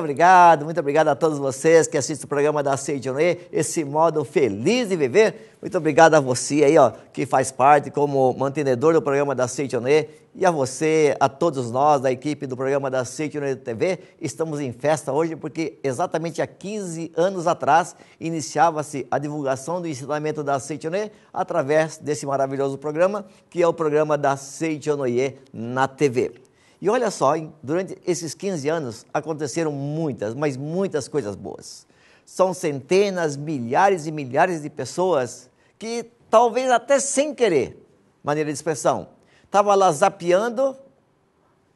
obrigado, muito obrigado a todos vocês que assistem o programa da Seijone, esse modo feliz de viver. Muito obrigado a você aí, ó, que faz parte como mantenedor do programa da Seijone e a você, a todos nós da equipe do programa da Seijone TV. Estamos em festa hoje porque exatamente há 15 anos atrás iniciava-se a divulgação do ensinamento da Seijone através desse maravilhoso programa, que é o programa da Seijone na TV. E olha só, durante esses 15 anos aconteceram muitas, mas muitas coisas boas. São centenas, milhares e milhares de pessoas que, talvez até sem querer, maneira de expressão, estava lá zapeando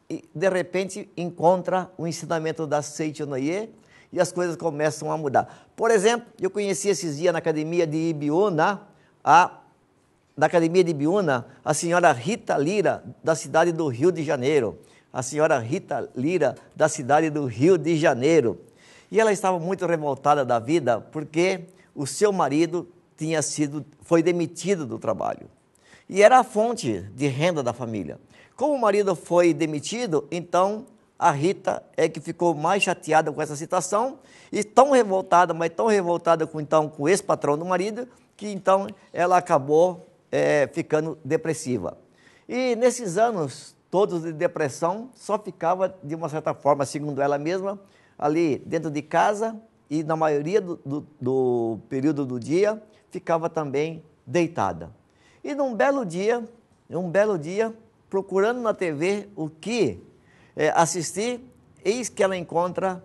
e de repente encontra o ensinamento da Seichonoye e as coisas começam a mudar. Por exemplo, eu conheci esses dias na academia de Ibiúna, a academia de Ibiúna, a senhora Rita Lira, da cidade do Rio de Janeiro a senhora Rita Lira, da cidade do Rio de Janeiro. E ela estava muito revoltada da vida porque o seu marido tinha sido, foi demitido do trabalho. E era a fonte de renda da família. Como o marido foi demitido, então a Rita é que ficou mais chateada com essa situação e tão revoltada, mas tão revoltada com então com o ex-patrão do marido, que então ela acabou é, ficando depressiva. E nesses anos todos de depressão, só ficava, de uma certa forma, segundo ela mesma, ali dentro de casa e na maioria do, do, do período do dia ficava também deitada. E num belo dia, um belo dia, procurando na TV o que é, assistir, eis que ela encontra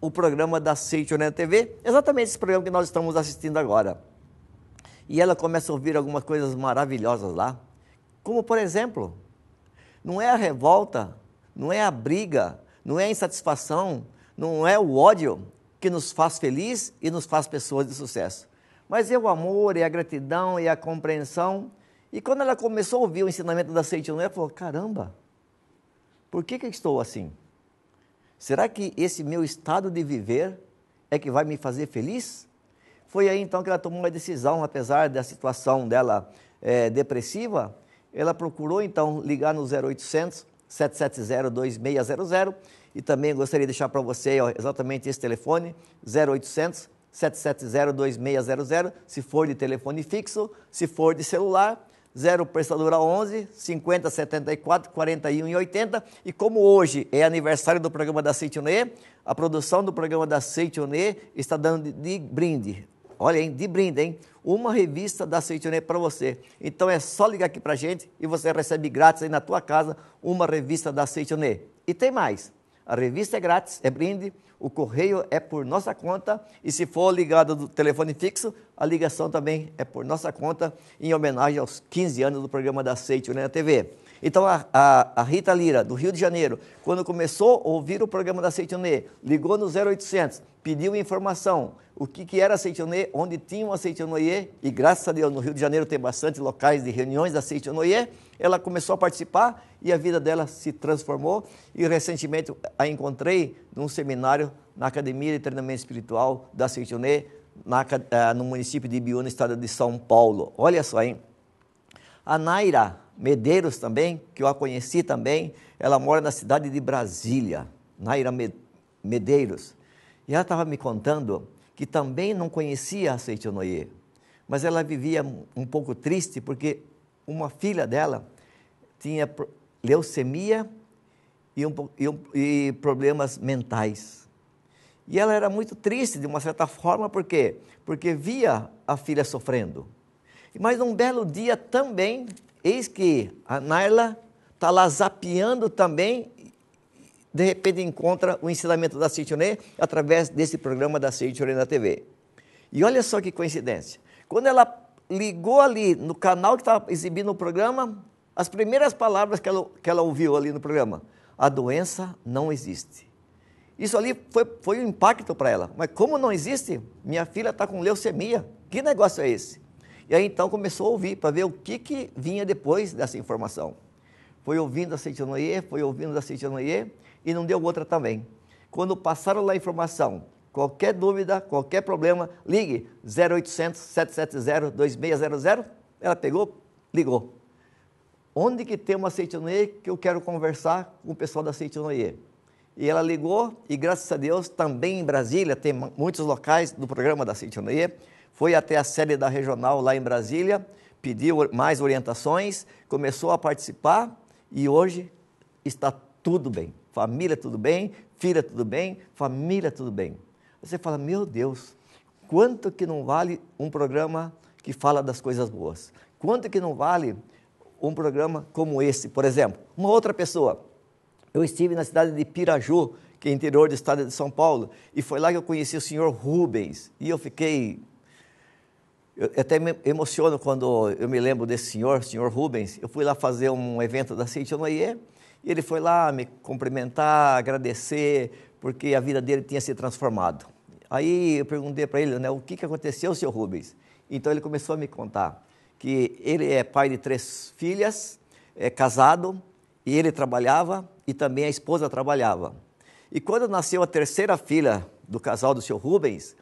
o programa da Seichonet TV, exatamente esse programa que nós estamos assistindo agora. E ela começa a ouvir algumas coisas maravilhosas lá, como por exemplo, não é a revolta, não é a briga, não é a insatisfação, não é o ódio que nos faz feliz e nos faz pessoas de sucesso. Mas é o amor, é a gratidão, é a compreensão. E quando ela começou a ouvir o ensinamento da Seitan, ela falou: caramba, por que, que estou assim? Será que esse meu estado de viver é que vai me fazer feliz? Foi aí então que ela tomou uma decisão, apesar da situação dela é, depressiva, ela procurou então ligar no 0800 770 2600 e também gostaria de deixar para você ó, exatamente esse telefone 0800 770 2600, se for de telefone fixo, se for de celular, 0 prestadora 11 50 74 41 e 80. E como hoje é aniversário do programa da Seitonê, a produção do programa da Seitonê está dando de, de brinde Olha, hein, de brinde, hein? Uma revista da Aceitioné para você. Então é só ligar aqui para gente e você recebe grátis aí na tua casa uma revista da Aceitioné. E tem mais. A revista é grátis, é brinde, o correio é por nossa conta e se for ligado do telefone fixo, a ligação também é por nossa conta em homenagem aos 15 anos do programa da Seite TV. Então, a, a, a, Rita Lira, do Rio de Janeiro, quando começou a ouvir o programa da Seite ligou no 0800 pediu informação, o que, que era a Seitonê, onde tinha uma Seitonoye, e graças a Deus no Rio de Janeiro tem bastante locais de reuniões da Seitonoye, ela começou a participar e a vida dela se transformou e recentemente a encontrei num seminário na Academia de Treinamento Espiritual da Seitonê, eh, no município de Ibiúna, estado de São Paulo. Olha só, hein? A Naira Medeiros também, que eu a conheci também, ela mora na cidade de Brasília, Naira Medeiros. E ela estava me contando que também não conhecia a Seichonoye, mas ela vivia um pouco triste porque uma filha dela tinha leucemia e, um, e, um, e problemas mentais. E ela era muito triste, de uma certa forma, por quê? Porque via a filha sofrendo. Mas um belo dia também, eis que a Naila está lá zapeando também de repente encontra o ensinamento da Citionê através desse programa da Citionê na TV. E olha só que coincidência. Quando ela ligou ali no canal que estava exibindo o programa, as primeiras palavras que ela, que ela ouviu ali no programa, a doença não existe. Isso ali foi, foi um impacto para ela. Mas como não existe, minha filha está com leucemia. Que negócio é esse? E aí então começou a ouvir para ver o que, que vinha depois dessa informação. Foi ouvindo a Seitianoye, foi ouvindo a Seitianoye, e não deu outra também. Quando passaram lá a informação, qualquer dúvida, qualquer problema, ligue 0800 770 2600. Ela pegou, ligou. Onde que tem uma Seitinoie que eu quero conversar com o pessoal da Seitinoie? E ela ligou e graças a Deus também em Brasília tem muitos locais do programa da Seitinoie. Foi até a sede da regional lá em Brasília, pediu mais orientações, começou a participar e hoje está tudo bem. Família, tudo bem? Filha, tudo bem? Família, tudo bem? Você fala, meu Deus, quanto que não vale um programa que fala das coisas boas? Quanto que não vale um programa como esse, por exemplo? Uma outra pessoa. Eu estive na cidade de Piraju, que é interior do estado de São Paulo, e foi lá que eu conheci o senhor Rubens. E eu fiquei. Eu até me emociono quando eu me lembro desse senhor, senhor Rubens. Eu fui lá fazer um evento da City Noyer e ele foi lá me cumprimentar, agradecer, porque a vida dele tinha se transformado. Aí eu perguntei para ele, né, o que, que aconteceu, seu Rubens? Então ele começou a me contar que ele é pai de três filhas, é casado, e ele trabalhava e também a esposa trabalhava. E quando nasceu a terceira filha do casal do seu Rubens,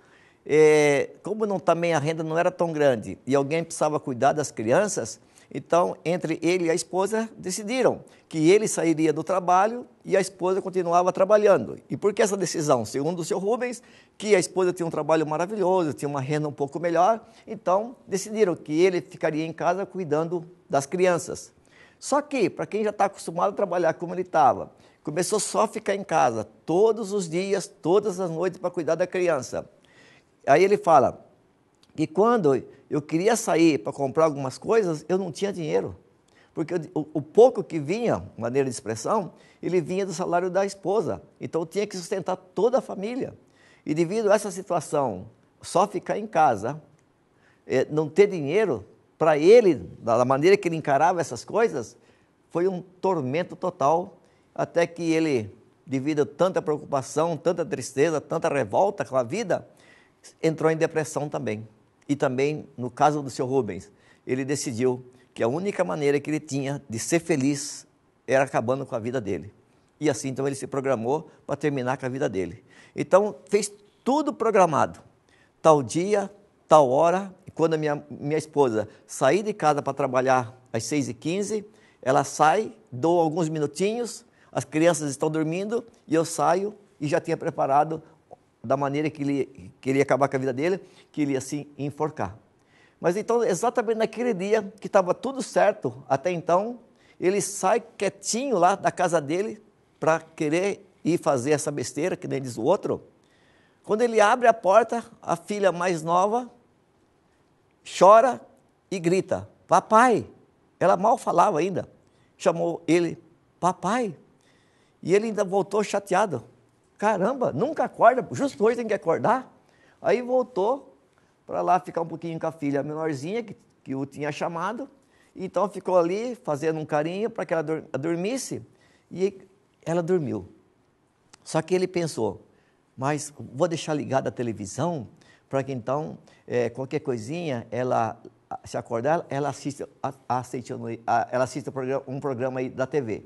é, como não, também a renda não era tão grande e alguém precisava cuidar das crianças, então, entre ele e a esposa, decidiram que ele sairia do trabalho e a esposa continuava trabalhando. E por que essa decisão? Segundo o seu Rubens, que a esposa tinha um trabalho maravilhoso, tinha uma renda um pouco melhor, então decidiram que ele ficaria em casa cuidando das crianças. Só que, para quem já está acostumado a trabalhar como ele estava, começou só a ficar em casa todos os dias, todas as noites para cuidar da criança. Aí ele fala que quando eu queria sair para comprar algumas coisas, eu não tinha dinheiro. Porque o, o, pouco que vinha, maneira de expressão, ele vinha do salário da esposa. Então eu tinha que sustentar toda a família. E devido a essa situação, só ficar em casa, é, não ter dinheiro, para ele, da maneira que ele encarava essas coisas, foi um tormento total. Até que ele, devido a tanta preocupação, tanta tristeza, tanta revolta com a vida, entrou em depressão também e também no caso do seu Rubens, ele decidiu que a única maneira que ele tinha de ser feliz era acabando com a vida dele. E assim então ele se programou para terminar com a vida dele. Então fez tudo programado. Tal dia, tal hora, quando a minha, minha esposa sair de casa para trabalhar às 6h15, ela sai, dou alguns minutinhos, as crianças estão dormindo e eu saio e já tinha preparado da maneira que ele, que ele ia acabar com a vida dele, que ele ia se enforcar. Mas então, exatamente naquele dia que estava tudo certo até então, ele sai quietinho lá da casa dele para querer ir fazer essa besteira, que nem diz o outro. Quando ele abre a porta, a filha mais nova chora e grita: Papai! Ela mal falava ainda. Chamou ele: Papai! E ele ainda voltou chateado. Caramba, nunca acorda, justo hoje tem que acordar. Aí voltou para lá ficar um pouquinho com a filha menorzinha, que, que o tinha chamado. Então ficou ali fazendo um carinho para que ela dormisse. E ela dormiu. Só que ele pensou, mas vou deixar ligada a televisão para que então é, qualquer coisinha ela se acordar, ela assista, ela assista um programa aí da TV.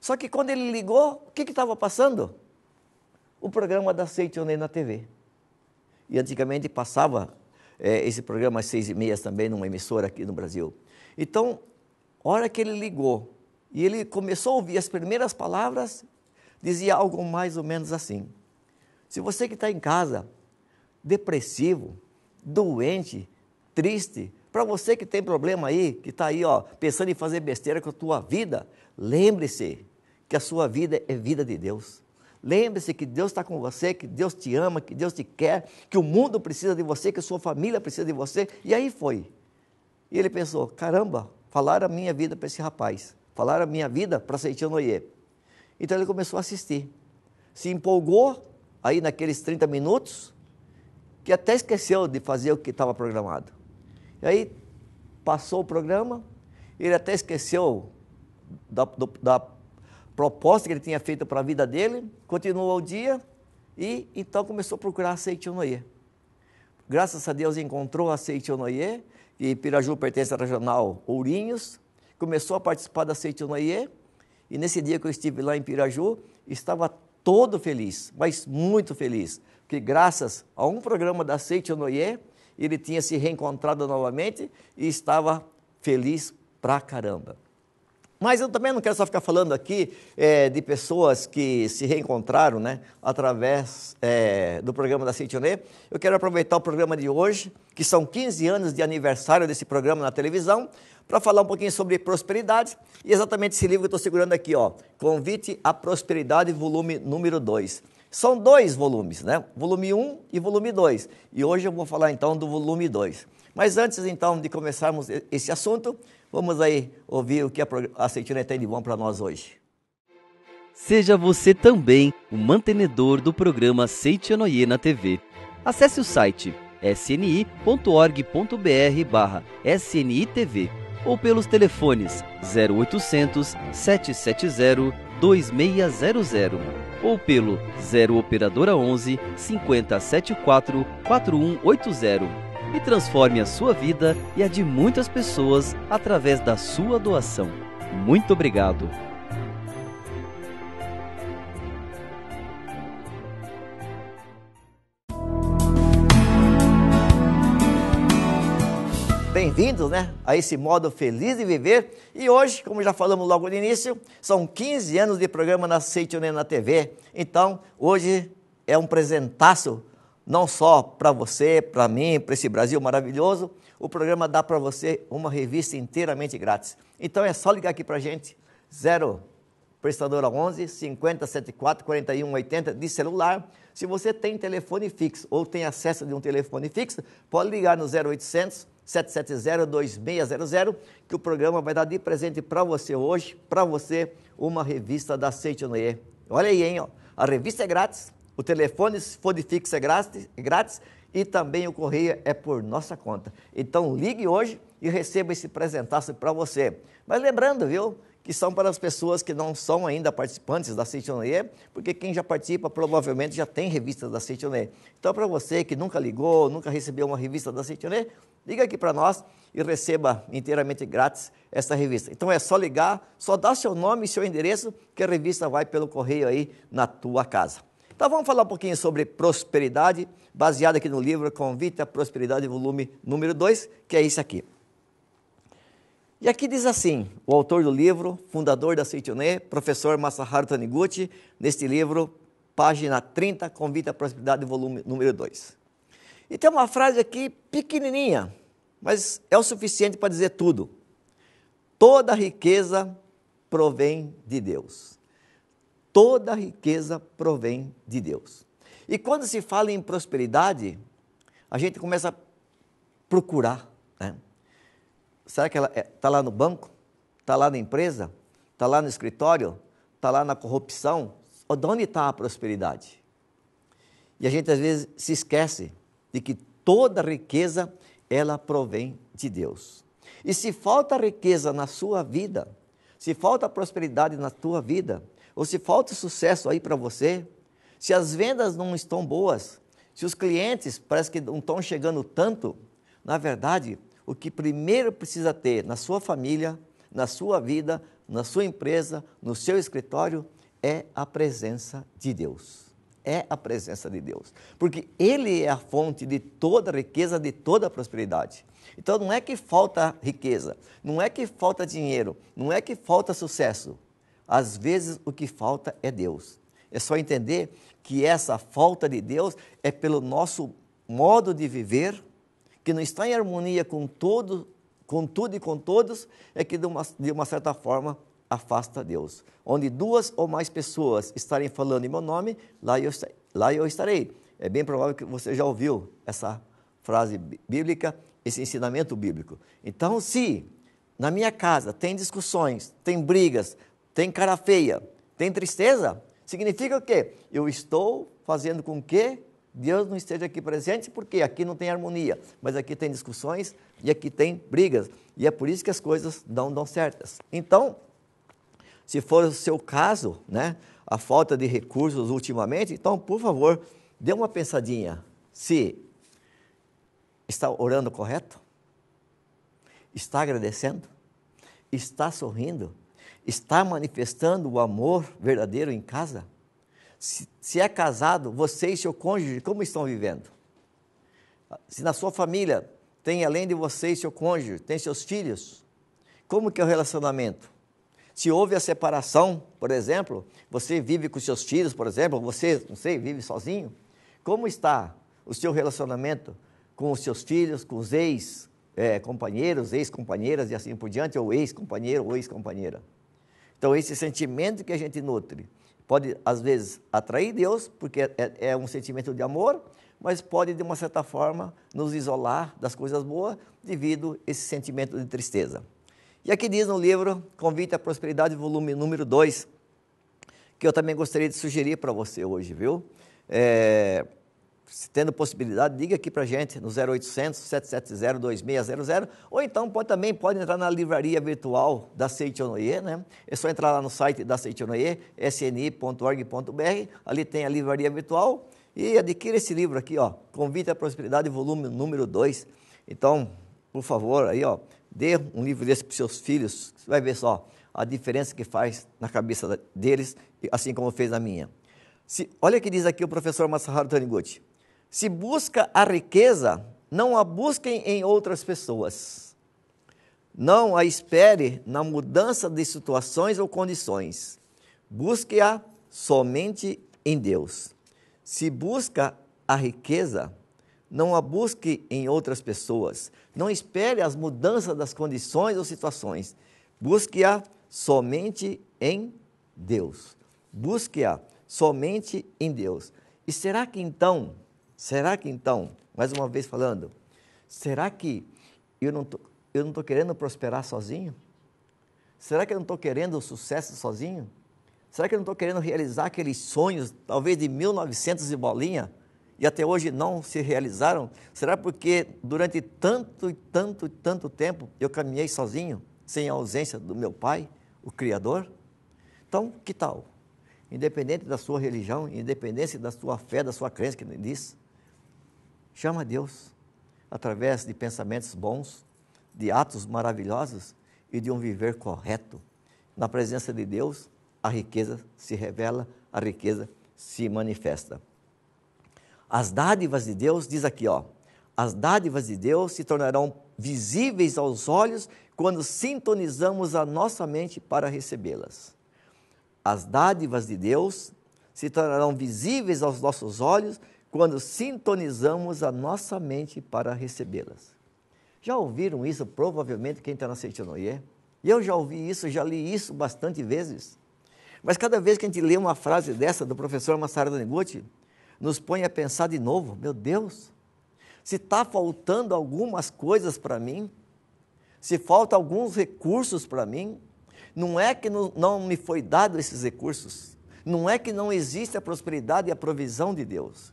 Só que quando ele ligou, o que estava passando? o programa da Seitonei na TV. E antigamente passava é, esse programa às seis e meia também numa emissora aqui no Brasil. Então, hora que ele ligou e ele começou a ouvir as primeiras palavras, dizia algo mais ou menos assim: Se você que está em casa, depressivo, doente, triste, para você que tem problema aí, que está aí ó, pensando em fazer besteira com a tua vida, lembre-se que a sua vida é vida de Deus. Lembre-se que Deus está com você, que Deus te ama, que Deus te quer, que o mundo precisa de você, que a sua família precisa de você. E aí foi. E ele pensou: caramba, falaram a minha vida para esse rapaz, falaram a minha vida para Seitianoye. Então ele começou a assistir. Se empolgou aí naqueles 30 minutos, que até esqueceu de fazer o que estava programado. E aí passou o programa, ele até esqueceu da, do, da proposta que ele tinha feito para a vida dele, continuou o dia e então começou a procurar a onoie. Graças a Deus encontrou a onoie, e Piraju pertence à regional Ourinhos, começou a participar da aceite e nesse dia que eu estive lá em Piraju, estava todo feliz, mas muito feliz, porque graças a um programa da aceite ele tinha se reencontrado novamente e estava feliz pra caramba. Mas eu também não quero só ficar falando aqui é, de pessoas que se reencontraram né, através é, do programa da Citionê. Eu quero aproveitar o programa de hoje, que são 15 anos de aniversário desse programa na televisão, para falar um pouquinho sobre prosperidade e exatamente esse livro que eu estou segurando aqui, ó, Convite à Prosperidade, volume número 2. São dois volumes, né? Volume 1 um e volume 2. E hoje eu vou falar então do volume 2. Mas antes então de começarmos esse assunto, Vamos aí ouvir o que a Cetina tem de bom para nós hoje. Seja você também o mantenedor do programa Seitianoye na TV. Acesse o site sni.org.br barra snitv ou pelos telefones 0800 770 2600 ou pelo 0 operadora 11 5074 4180 e transforme a sua vida e a de muitas pessoas através da sua doação. Muito obrigado! Bem-vindos né, a esse modo feliz de viver. E hoje, como já falamos logo no início, são 15 anos de programa na na TV. Então, hoje é um presentaço não só para você, para mim, para esse Brasil maravilhoso, o programa dá para você uma revista inteiramente grátis. Então é só ligar aqui para a gente, 0 prestadora 11 50 74 41 80 de celular. Se você tem telefone fixo ou tem acesso de um telefone fixo, pode ligar no 0800 770 2600 que o programa vai dar de presente para você hoje, para você, uma revista da Seitonier. Olha aí, hein? Ó. A revista é grátis, o telefone, se for de fixo, é grátis, é grátis e também o correio é por nossa conta. Então ligue hoje e receba esse presentaço para você. Mas lembrando, viu, que são para as pessoas que não são ainda participantes da Citionê, porque quem já participa provavelmente já tem revista da Citionê. Então, para você que nunca ligou, nunca recebeu uma revista da Citionê, liga aqui para nós e receba inteiramente grátis essa revista. Então, é só ligar, só dá seu nome e seu endereço, que a revista vai pelo correio aí na tua casa. Então vamos falar um pouquinho sobre prosperidade, baseado aqui no livro Convite à Prosperidade, volume número 2, que é esse aqui. E aqui diz assim, o autor do livro, fundador da Seitonê, professor Masaharu Taniguchi, neste livro, página 30, Convite à Prosperidade, volume número 2. E tem uma frase aqui pequenininha, mas é o suficiente para dizer tudo. Toda riqueza provém de Deus toda riqueza provém de Deus. E quando se fala em prosperidade, a gente começa a procurar. Né? Será que ela está é, lá no banco? Está lá na empresa? Está lá no escritório? Está lá na corrupção? De onde está a prosperidade? E a gente às vezes se esquece de que toda riqueza ela provém de Deus. E se falta riqueza na sua vida, se falta prosperidade na tua vida, ou se falta sucesso aí para você, se as vendas não estão boas, se os clientes parece que não estão chegando tanto, na verdade, o que primeiro precisa ter na sua família, na sua vida, na sua empresa, no seu escritório, é a presença de Deus. É a presença de Deus. Porque Ele é a fonte de toda riqueza, de toda prosperidade. Então não é que falta riqueza, não é que falta dinheiro, não é que falta sucesso. Às vezes o que falta é Deus. É só entender que essa falta de Deus é pelo nosso modo de viver, que não está em harmonia com todo, com tudo e com todos, é que de uma, de uma certa forma afasta Deus. Onde duas ou mais pessoas estarem falando em meu nome, lá eu, lá eu estarei. É bem provável que você já ouviu essa frase bíblica, esse ensinamento bíblico. Então, se na minha casa tem discussões, tem brigas, tem cara feia, tem tristeza, significa o quê? Eu estou fazendo com que Deus não esteja aqui presente, porque aqui não tem harmonia, mas aqui tem discussões e aqui tem brigas. E é por isso que as coisas não dão certas. Então, se for o seu caso, né, a falta de recursos ultimamente, então, por favor, dê uma pensadinha se está orando correto, está agradecendo, está sorrindo, está manifestando o amor verdadeiro em casa? Se, se, é casado, você e seu cônjuge, como estão vivendo? Se na sua família tem além de você e seu cônjuge, tem seus filhos, como que é o relacionamento? Se houve a separação, por exemplo, você vive com seus filhos, por exemplo, você, não sei, vive sozinho, como está o seu relacionamento com os seus filhos, com os ex-companheiros, eh, é, ex-companheiras e assim por diante, ou ex-companheiro ou ex-companheira? Então, esse sentimento que a gente nutre pode, às vezes, atrair Deus, porque é, é, é um sentimento de amor, mas pode, de uma certa forma, nos isolar das coisas boas devido a esse sentimento de tristeza. E aqui diz no livro Convite à Prosperidade, volume número 2, que eu também gostaria de sugerir para você hoje, viu? É, se tendo possibilidade, diga aqui para gente no 0800 770 2600 ou então pode, também pode entrar na livraria virtual da Seitonoye, né? É só entrar lá no site da Seitonoye, sni.org.br, ali tem a livraria virtual e adquira esse livro aqui, ó, Convite à Prosperidade, volume número 2. Então, por favor, aí, ó, dê um livro desse para seus filhos, você vai ver só a diferença que faz na cabeça deles, assim como fez na minha. Se, olha o que diz aqui o professor Masaharu Taniguchi. Se busca a riqueza, não a busquem em outras pessoas. Não a espere na mudança de situações ou condições. Busque-a somente em Deus. Se busca a riqueza, não a busque em outras pessoas. Não espere as mudanças das condições ou situações. Busque-a somente em Deus. Busque-a somente em Deus. E será que então Será que então, mais uma vez falando, será que eu não estou querendo prosperar sozinho? Será que eu não estou querendo o sucesso sozinho? Será que eu não estou querendo realizar aqueles sonhos, talvez de 1900 e bolinha, e até hoje não se realizaram? Será porque durante tanto e tanto e tanto tempo eu caminhei sozinho, sem a ausência do meu pai, o Criador? Então, que tal? Independente da sua religião, independente da sua fé, da sua crença, que ele diz, Chama a Deus através de pensamentos bons, de atos maravilhosos e de um viver correto. Na presença de Deus, a riqueza se revela, a riqueza se manifesta. As dádivas de Deus, diz aqui, ó, as dádivas de Deus se tornarão visíveis aos olhos quando sintonizamos a nossa mente para recebê-las. As dádivas de Deus se tornarão visíveis aos nossos olhos quando sintonizamos a nossa mente para recebê-las. Já ouviram isso? Provavelmente quem está na Seitonoye. Eu já ouvi isso, já li isso bastante vezes. Mas cada vez que a gente lê uma frase dessa do professor Masaru Taniguchi, nos põe a pensar de novo, meu Deus, se está faltando algumas coisas para mim, se falta alguns recursos para mim, não é que não, não me foi dado esses recursos, não é que não existe a prosperidade e a provisão de Deus,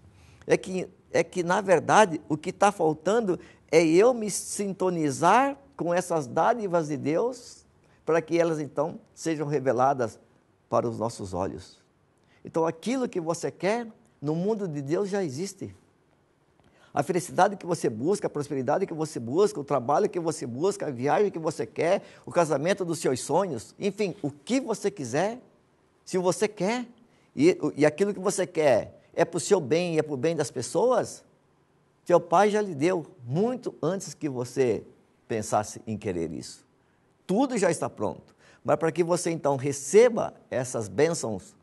é que, é que na verdade, o que está faltando é eu me sintonizar com essas dádivas de Deus para que elas então sejam reveladas para os nossos olhos. Então, aquilo que você quer no mundo de Deus já existe. A felicidade que você busca, a prosperidade que você busca, o trabalho que você busca, a viagem que você quer, o casamento dos seus sonhos, enfim, o que você quiser, se você quer, e, e aquilo que você quer é para o seu bem e é para o bem das pessoas, teu pai já lhe deu muito antes que você pensasse em querer isso. Tudo já está pronto. Mas para que você então receba essas bênçãos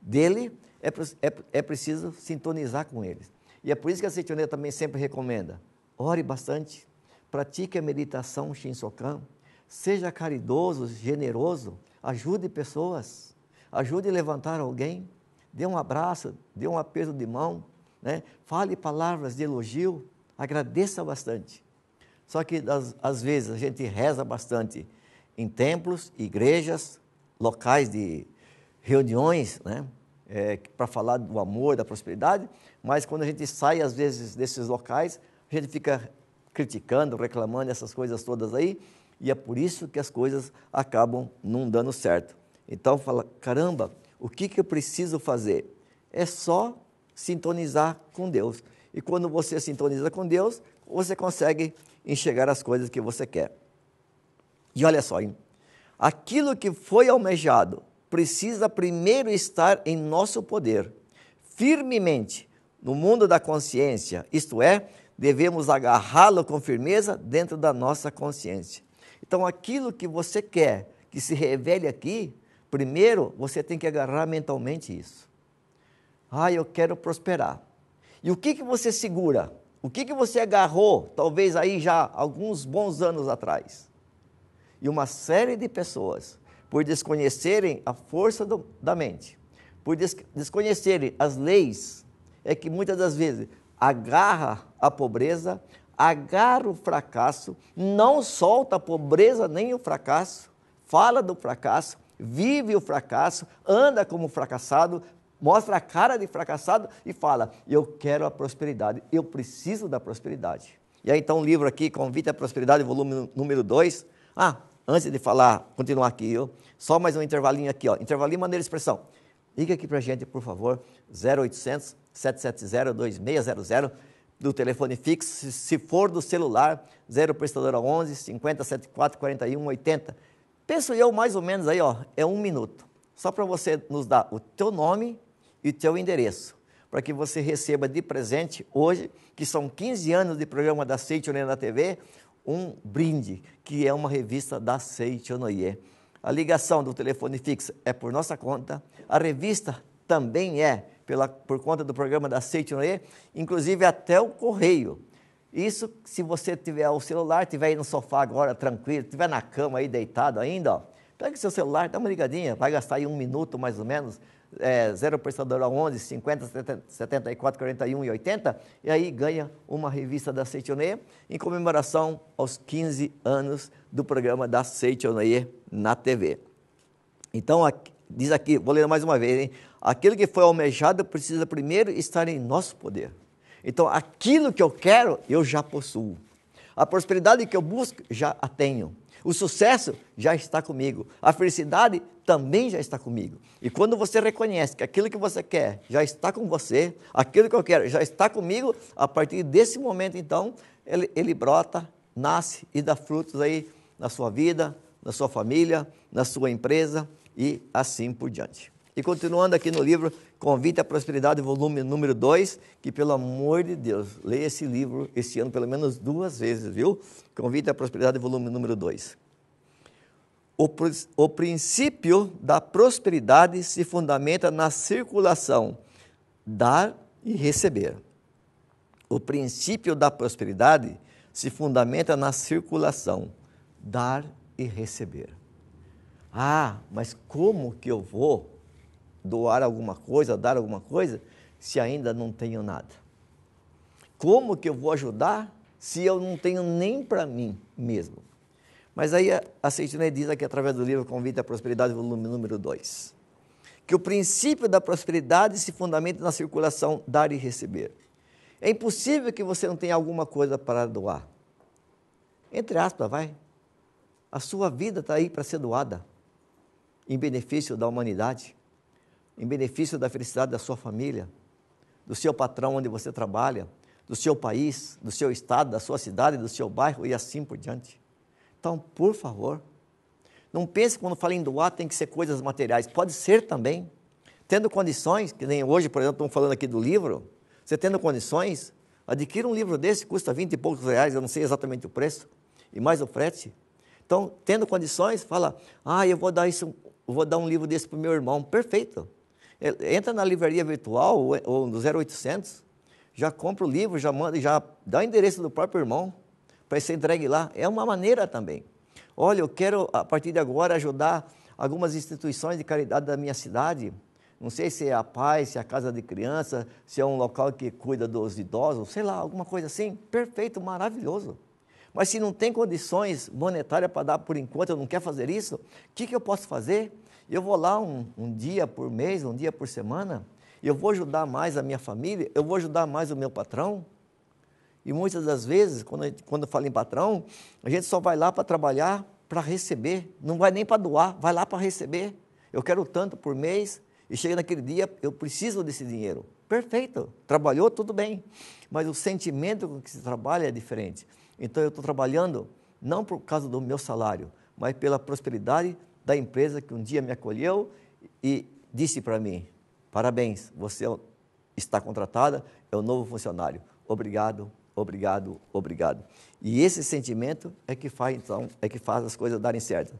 dele, é, é, é preciso sintonizar com ele. E é por isso que a Seitione também sempre recomenda: ore bastante, pratique a meditação Shinsokan, seja caridoso, generoso, ajude pessoas, ajude a levantar alguém, dê um abraço, dê um aperto de mão, né? fale palavras de elogio, agradeça bastante. Só que às, às vezes a gente reza bastante em templos, igrejas, locais de reuniões, né? É, para falar do amor, da prosperidade, mas quando a gente sai, às vezes, desses locais, a gente fica criticando, reclamando, essas coisas todas aí, e é por isso que as coisas acabam não dando certo. Então, fala, caramba, o que, que eu preciso fazer? É só sintonizar com Deus. E quando você sintoniza com Deus, você consegue enxergar as coisas que você quer. E olha só, hein? aquilo que foi almejado precisa primeiro estar em nosso poder, firmemente no mundo da consciência, isto é, devemos agarrá-lo com firmeza dentro da nossa consciência. Então, aquilo que você quer que se revele aqui, Primeiro, você tem que agarrar mentalmente isso. Ah, eu quero prosperar. E o que, que você segura? O que, que você agarrou, talvez aí já alguns bons anos atrás? E uma série de pessoas, por desconhecerem a força do, da mente, por des, desconhecerem as leis, é que muitas das vezes agarra a pobreza, agarra o fracasso, não solta a pobreza nem o fracasso, fala do fracasso, vive o fracasso, anda como fracassado, mostra a cara de fracassado e fala: Eu quero a prosperidade, eu preciso da prosperidade. E aí, então, um livro aqui, Convite à Prosperidade, volume número 2. Ah, antes de falar, continuar aqui, eu, só mais um intervalinho aqui, ó. intervalinho maneira de expressão. Liga aqui para a gente, por favor, 0800 770 2600 do telefone fixo, se for do celular, 0 prestadora 11 50 74 41 80. Penso eu mais ou menos aí, ó, é um minuto, só para você nos dar o teu nome e o teu endereço, para que você receba de presente hoje, que são 15 anos de programa da Seitonia na TV, um brinde, que é uma revista da Seitonia. A ligação do telefone fixo é por nossa conta, a revista também é pela, por conta do programa da Seitonia, inclusive até o correio isso se você tiver o celular, tiver aí no sofá agora tranquilo, tiver na cama aí deitado ainda, ó, pega seu celular, dá uma ligadinha, vai gastar aí um minuto mais ou menos, é, prestador a 11, 50, 70, 74, 41 e 80, e aí ganha uma revista da Seitonê em comemoração aos 15 anos do programa da Seitonê na TV. Então, aqui, diz aqui, vou ler mais uma vez, hein? Aquilo que foi almejado precisa primeiro estar em nosso poder. Então, aquilo que eu quero, eu já possuo. A prosperidade que eu busco, já a tenho. O sucesso já está comigo. A felicidade também já está comigo. E quando você reconhece que aquilo que você quer já está com você, aquilo que eu quero já está comigo, a partir desse momento, então, ele, ele brota, nasce e dá frutos aí na sua vida, na sua família, na sua empresa e assim por diante. E continuando aqui no livro Convite à Prosperidade, volume número 2, que pelo amor de Deus, leia esse livro este ano pelo menos duas vezes, viu? Convite à Prosperidade, volume número 2. O, o princípio da prosperidade se fundamenta na circulação, dar e receber. O princípio da prosperidade se fundamenta na circulação, dar e receber. Ah, mas como que eu vou doar alguma coisa, dar alguma coisa, se ainda não tenho nada? Como que eu vou ajudar se eu não tenho nem para mim mesmo? Mas aí a Sentinela diz aqui através do livro Convite à Prosperidade, volume número 2, que o princípio da prosperidade se fundamenta na circulação dar e receber. É impossível que você não tenha alguma coisa para doar. Entre aspas, vai. A sua vida está aí para ser doada em benefício da humanidade em benefício da felicidade da sua família, do seu patrão onde você trabalha, do seu país, do seu estado, da sua cidade, do seu bairro e assim por diante. Então, por favor, não pense que quando fala em doar tem que ser coisas materiais. Pode ser também. Tendo condições, que nem hoje, por exemplo, estamos falando aqui do livro, você tendo condições, adquira um livro desse, custa 20 e poucos reais, eu não sei exatamente o preço, e mais o frete. Então, tendo condições, fala, ah, eu vou dar isso, vou dar um livro desse para o meu irmão. Perfeito. É, entra na livraria virtual ou no 0800, já compra o livro, já manda, já dá o endereço do próprio irmão para ser entregue lá. É uma maneira também. Olha, eu quero, a partir de agora, ajudar algumas instituições de caridade da minha cidade. Não sei se é a paz, se é a casa de criança, se é um local que cuida dos idosos, sei lá, alguma coisa assim. Perfeito, maravilhoso. Mas se não tem condições monetárias para dar por enquanto, eu não quero fazer isso, o que, que eu posso fazer? Eu vou lá um, um dia por mês, um dia por semana, eu vou ajudar mais a minha família, eu vou ajudar mais o meu patrão. E muitas das vezes, quando, quando eu falo em patrão, a gente só vai lá para trabalhar, para receber, não vai nem para doar, vai lá para receber. Eu quero tanto por mês e chega naquele dia, eu preciso desse dinheiro. Perfeito, trabalhou, tudo bem. Mas o sentimento com que se trabalha é diferente. Então eu estou trabalhando não por causa do meu salário, mas pela prosperidade da empresa que um dia me acolheu e disse para mim: parabéns, você está contratada, é o um novo funcionário. Obrigado, obrigado, obrigado. E esse sentimento é que faz então, é que faz as coisas darem certo.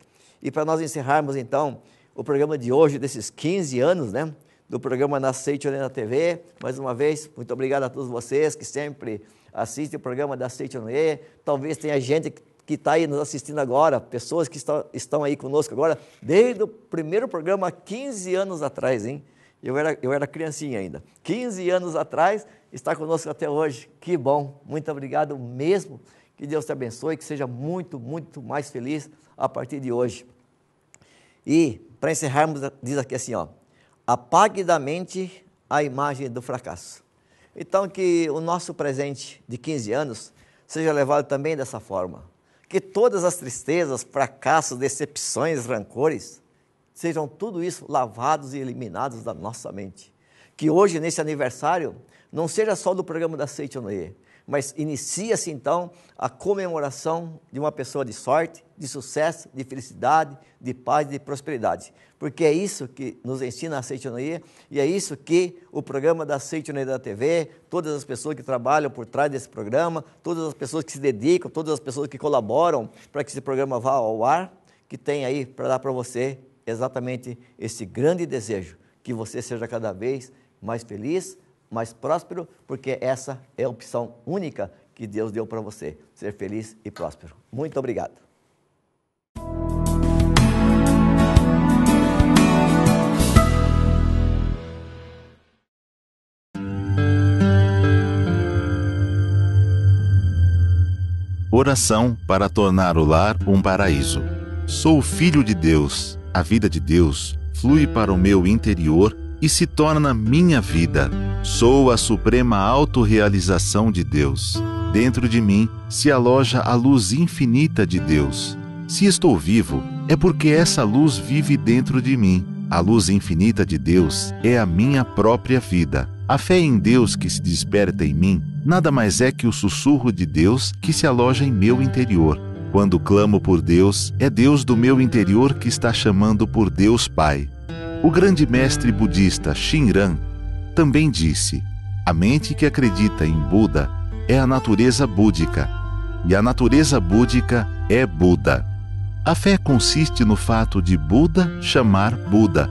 E para nós encerrarmos então o programa de hoje desses 15 anos, né? Do programa Nascei Tioneira TV. Mais uma vez, muito obrigado a todos vocês que sempre assistem o programa da Cioneira. Talvez tenha gente que que está aí nos assistindo agora, pessoas que está, estão aí conosco agora, desde o primeiro programa, 15 anos atrás, hein? Eu era, eu era criancinha ainda. 15 anos atrás, está conosco até hoje. Que bom, muito obrigado mesmo. Que Deus te abençoe, que seja muito, muito mais feliz a partir de hoje. E, para encerrarmos, diz aqui assim, ó. Apague da mente a imagem do fracasso. Então, que o nosso presente de 15 anos seja levado também dessa forma que todas as tristezas, fracassos, decepções, rancores, sejam tudo isso lavados e eliminados da nossa mente. Que hoje, nesse aniversário, não seja só do programa da Seitonoe, mas inicia-se então a comemoração de uma pessoa de sorte, de sucesso, de felicidade, de paz e de prosperidade. Porque é isso que nos ensina a Seitonia e é isso que o programa da Seitonia da TV, todas as pessoas que trabalham por trás desse programa, todas as pessoas que se dedicam, todas as pessoas que colaboram para que esse programa vá ao ar, que tem aí para dar para você exatamente esse grande desejo, que você seja cada vez mais feliz, mais próspero, porque essa é a opção única que Deus deu para você, ser feliz e próspero. Muito obrigado. Oração para tornar o lar um paraíso. Sou filho de Deus. A vida de Deus flui para o meu interior e se torna minha vida. Sou a suprema autorrealização de Deus. Dentro de mim se aloja a luz infinita de Deus. Se estou vivo, é porque essa luz vive dentro de mim. A luz infinita de Deus é a minha própria vida. A fé em Deus que se desperta em mim nada mais é que o sussurro de Deus que se aloja em meu interior. Quando clamo por Deus, é Deus do meu interior que está chamando por Deus Pai. O grande mestre budista Shinran também disse: a mente que acredita em Buda é a natureza búdica, e a natureza búdica é Buda. A fé consiste no fato de Buda chamar Buda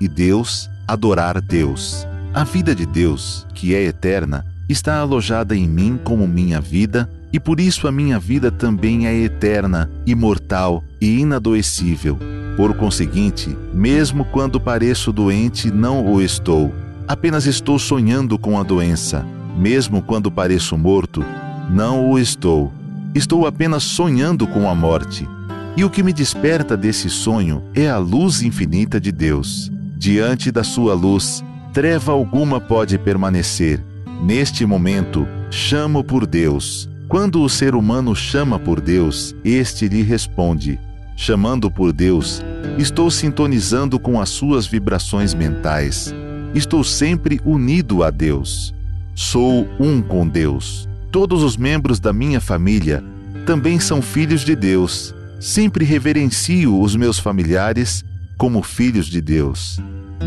e Deus adorar Deus. A vida de Deus, que é eterna, está alojada em mim como minha vida, e por isso a minha vida também é eterna, imortal e inadoecível. Por conseguinte, mesmo quando pareço doente, não o estou. Apenas estou sonhando com a doença. Mesmo quando pareço morto, não o estou. Estou apenas sonhando com a morte. E o que me desperta desse sonho é a luz infinita de Deus. Diante da sua luz, treva alguma pode permanecer. Neste momento, chamo por Deus. Quando o ser humano chama por Deus, este lhe responde chamando por Deus, estou sintonizando com as suas vibrações mentais. Estou sempre unido a Deus. Sou um com Deus. Todos os membros da minha família também são filhos de Deus. Sempre reverencio os meus familiares como filhos de Deus.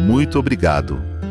Muito obrigado.